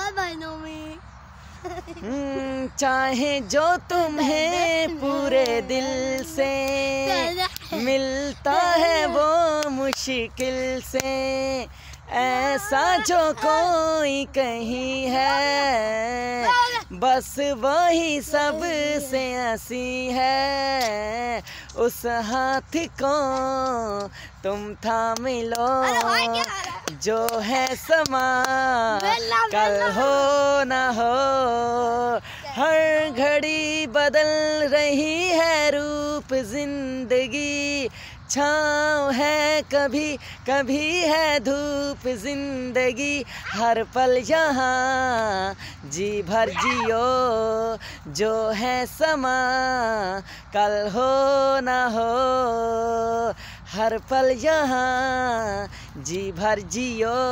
में हम्म, चाहे जो तुम्हें पूरे दिल से मिलता है वो मुश्किल से ऐसा जो कोई कहीं है बस वही सब से हंसी है उस हाथ को तुम था मिलो जो है समा कल हो ना हो हर घड़ी बदल रही है रूप जिंदगी छाँव है कभी कभी है धूप जिंदगी हर पल यहाँ जी भर जियो जो है समा कल हो ना हो हर पल यहाँ जी भर जियो